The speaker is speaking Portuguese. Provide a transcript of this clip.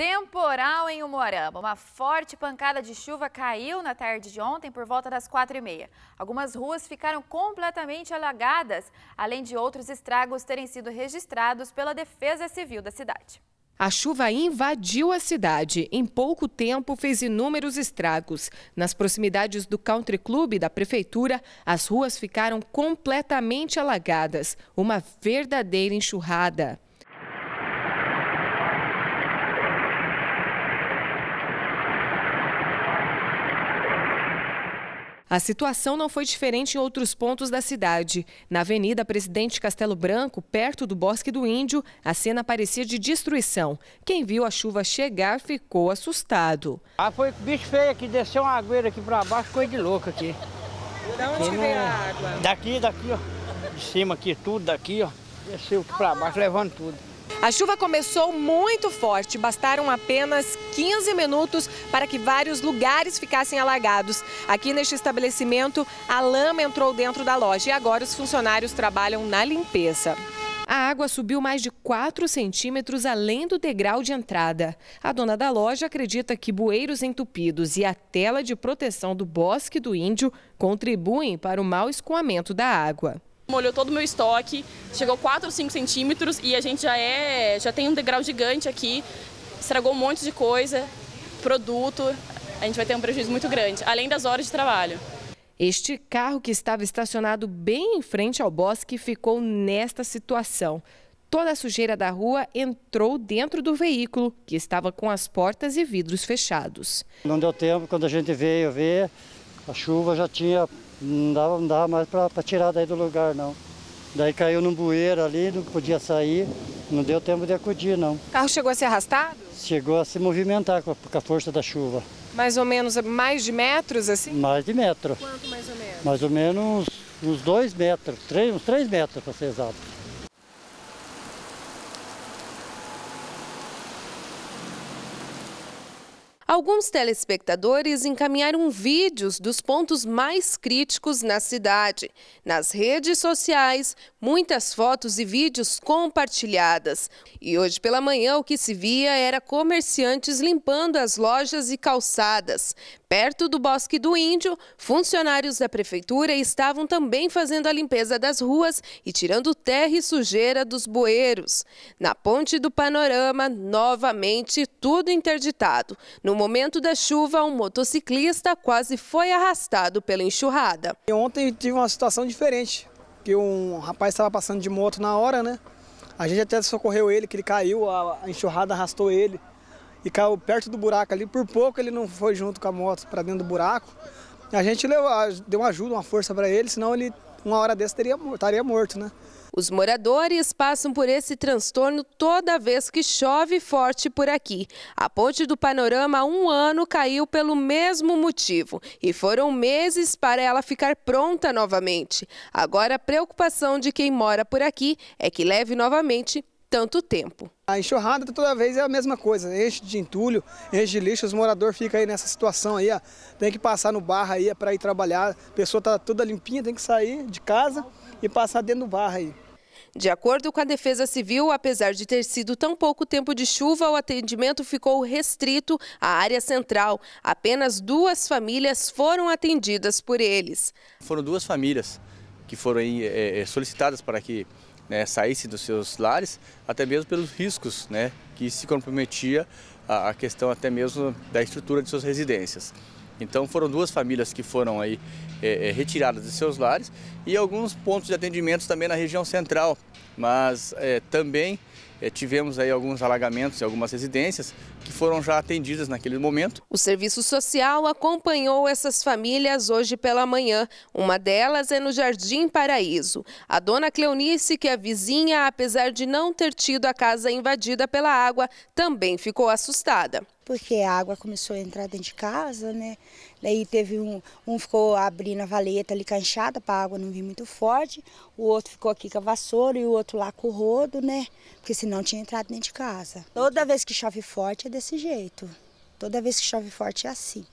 Temporal em Umuarama. Uma forte pancada de chuva caiu na tarde de ontem por volta das quatro e meia. Algumas ruas ficaram completamente alagadas, além de outros estragos terem sido registrados pela Defesa Civil da cidade. A chuva invadiu a cidade. Em pouco tempo, fez inúmeros estragos. Nas proximidades do Country Club da prefeitura, as ruas ficaram completamente alagadas. Uma verdadeira enxurrada. A situação não foi diferente em outros pontos da cidade. Na Avenida Presidente Castelo Branco, perto do Bosque do Índio, a cena parecia de destruição. Quem viu a chuva chegar ficou assustado. Ah, foi bicho feio aqui, desceu uma agueira aqui para baixo, coisa de louco aqui. Da onde veio a água? Daqui, daqui, ó. De cima aqui, tudo daqui, ó. Desceu aqui para baixo, levando tudo. A chuva começou muito forte, bastaram apenas 15 minutos para que vários lugares ficassem alagados. Aqui neste estabelecimento, a lama entrou dentro da loja e agora os funcionários trabalham na limpeza. A água subiu mais de 4 centímetros além do degrau de entrada. A dona da loja acredita que bueiros entupidos e a tela de proteção do Bosque do Índio contribuem para o mau escoamento da água. Molhou todo o meu estoque, chegou 4 ou 5 centímetros e a gente já é, já tem um degrau gigante aqui, estragou um monte de coisa, produto, a gente vai ter um prejuízo muito grande, além das horas de trabalho. Este carro que estava estacionado bem em frente ao bosque ficou nesta situação. Toda a sujeira da rua entrou dentro do veículo, que estava com as portas e vidros fechados. Não deu tempo, quando a gente veio ver, a chuva já tinha não dava, não dava mais para tirar daí do lugar, não. Daí caiu num bueiro ali, não podia sair, não deu tempo de acudir, não. O carro chegou a ser arrastado? Chegou a se movimentar com a, com a força da chuva. Mais ou menos, mais de metros, assim? Mais de metro. Quanto mais ou menos? Mais ou menos uns, uns dois metros, três, uns três metros, para ser exato. Alguns telespectadores encaminharam vídeos dos pontos mais críticos na cidade. Nas redes sociais, muitas fotos e vídeos compartilhadas. E hoje pela manhã, o que se via era comerciantes limpando as lojas e calçadas. Perto do Bosque do Índio, funcionários da prefeitura estavam também fazendo a limpeza das ruas e tirando terra e sujeira dos bueiros. Na Ponte do Panorama, novamente tudo interditado. No momento da chuva, um motociclista quase foi arrastado pela enxurrada. Ontem tive uma situação diferente, que um rapaz estava passando de moto na hora, né? A gente até socorreu ele, que ele caiu, a enxurrada arrastou ele e caiu perto do buraco ali. Por pouco ele não foi junto com a moto para dentro do buraco. A gente levou, deu uma ajuda, uma força para ele, senão ele uma hora dessa teria, estaria morto, né? Os moradores passam por esse transtorno toda vez que chove forte por aqui. A ponte do Panorama há um ano caiu pelo mesmo motivo e foram meses para ela ficar pronta novamente. Agora a preocupação de quem mora por aqui é que leve novamente tanto tempo. A enxurrada toda vez é a mesma coisa, enche de entulho, enche de lixo, os moradores ficam aí nessa situação aí, ó, tem que passar no barra aí é para ir trabalhar, a pessoa está toda limpinha, tem que sair de casa e passar dentro do barra aí. De acordo com a Defesa Civil, apesar de ter sido tão pouco tempo de chuva, o atendimento ficou restrito à área central. Apenas duas famílias foram atendidas por eles. Foram duas famílias que foram aí, é, solicitadas para que né, dos seus lares, até mesmo pelos riscos né, que se comprometia a questão até mesmo da estrutura de suas residências. Então foram duas famílias que foram aí é, é, retiradas de seus lares e alguns pontos de atendimento também na região central, mas é, também é, tivemos aí alguns alagamentos em algumas residências que foram já atendidas naquele momento. O Serviço Social acompanhou essas famílias hoje pela manhã. Uma delas é no Jardim Paraíso. A dona Cleonice, que é vizinha, apesar de não ter tido a casa invadida pela água, também ficou assustada porque a água começou a entrar dentro de casa, né? Daí teve um, um ficou abrindo a valeta ali com a enxada para a água não vir muito forte, o outro ficou aqui com a vassoura e o outro lá com o rodo, né? Porque senão tinha entrado dentro de casa. Toda vez que chove forte é desse jeito. Toda vez que chove forte é assim.